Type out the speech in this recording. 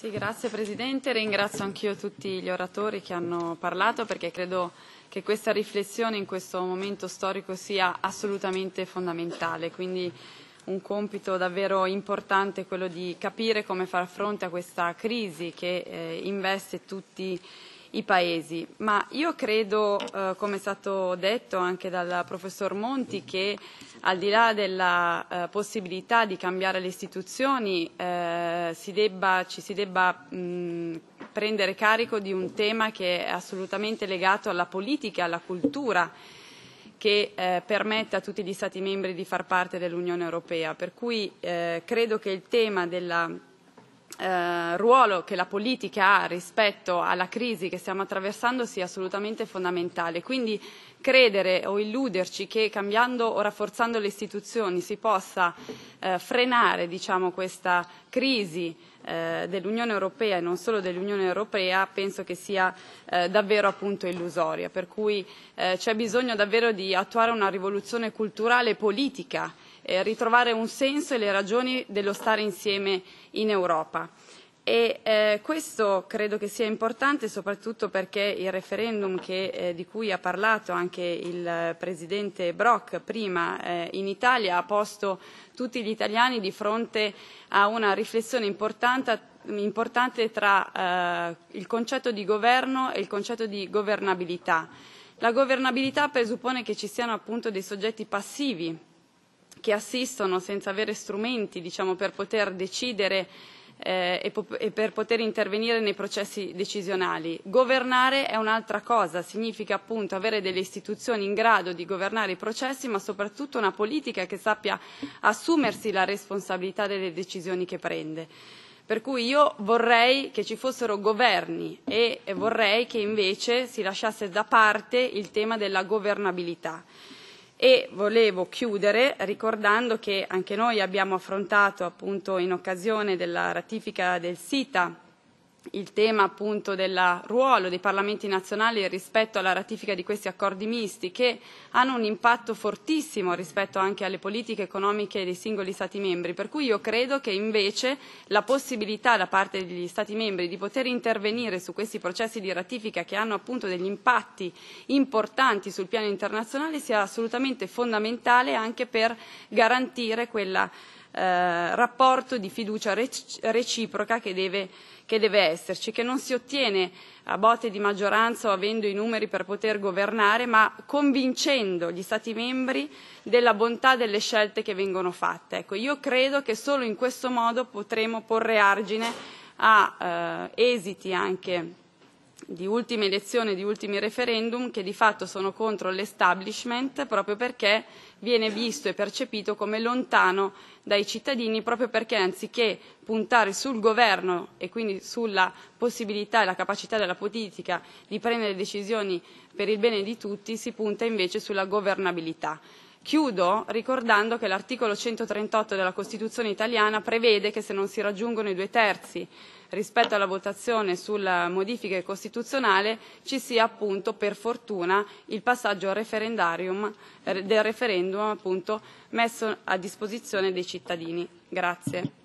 Sì, grazie Presidente, ringrazio anch'io tutti gli oratori che hanno parlato perché credo che questa riflessione in questo momento storico sia assolutamente fondamentale, quindi un compito davvero importante quello di capire come far fronte a questa crisi che eh, investe tutti i paesi, ma io credo, eh, come è stato detto anche dal professor Monti, che al di là della eh, possibilità di cambiare le istituzioni eh, si debba, ci si debba mh, prendere carico di un tema che è assolutamente legato alla politica, alla cultura che eh, permetta a tutti gli Stati membri di far parte dell'Unione Europea. Per cui eh, credo che il tema della eh, ruolo che la politica ha rispetto alla crisi che stiamo attraversando sia assolutamente fondamentale. Quindi credere o illuderci che cambiando o rafforzando le istituzioni si possa eh, frenare diciamo, questa crisi eh, dell'Unione Europea e non solo dell'Unione Europea penso che sia eh, davvero appunto illusoria. Per cui eh, c'è bisogno davvero di attuare una rivoluzione culturale e politica eh, ritrovare un senso e le ragioni dello stare insieme in Europa. E, eh, questo credo che sia importante soprattutto perché il referendum che, eh, di cui ha parlato anche il eh, Presidente Brok prima eh, in Italia ha posto tutti gli italiani di fronte a una riflessione importante, importante tra eh, il concetto di governo e il concetto di governabilità. La governabilità presuppone che ci siano appunto dei soggetti passivi che assistono senza avere strumenti diciamo, per poter decidere eh, e, e, per poter intervenire nei processi decisionali. Governare è un'altra cosa, significa appunto avere delle istituzioni in grado di governare i processi, ma soprattutto una politica che sappia assumersi la responsabilità delle decisioni che prende. Per cui io vorrei che ci fossero governi e vorrei che invece si lasciasse da parte il tema della governabilità. E volevo chiudere ricordando che anche noi abbiamo affrontato appunto in occasione della ratifica del SITA il tema appunto del ruolo dei parlamenti nazionali rispetto alla ratifica di questi accordi misti che hanno un impatto fortissimo rispetto anche alle politiche economiche dei singoli Stati membri, per cui io credo che invece la possibilità da parte degli Stati membri di poter intervenire su questi processi di ratifica che hanno appunto degli impatti importanti sul piano internazionale sia assolutamente fondamentale anche per garantire quella eh, rapporto di fiducia reciproca che deve, che deve esserci, che non si ottiene a botte di maggioranza o avendo i numeri per poter governare, ma convincendo gli Stati membri della bontà delle scelte che vengono fatte. Ecco, io credo che solo in questo modo potremo porre argine a eh, esiti anche di ultime elezioni, di ultimi referendum che di fatto sono contro l'establishment proprio perché viene visto e percepito come lontano dai cittadini, proprio perché anziché puntare sul governo e quindi sulla possibilità e la capacità della politica di prendere decisioni per il bene di tutti, si punta invece sulla governabilità. Chiudo ricordando che l'articolo 138 della Costituzione italiana prevede che se non si raggiungono i due terzi rispetto alla votazione sulla modifica costituzionale ci sia appunto per fortuna il passaggio referendarium eh, del referendum appunto messo a disposizione dei cittadini. Grazie.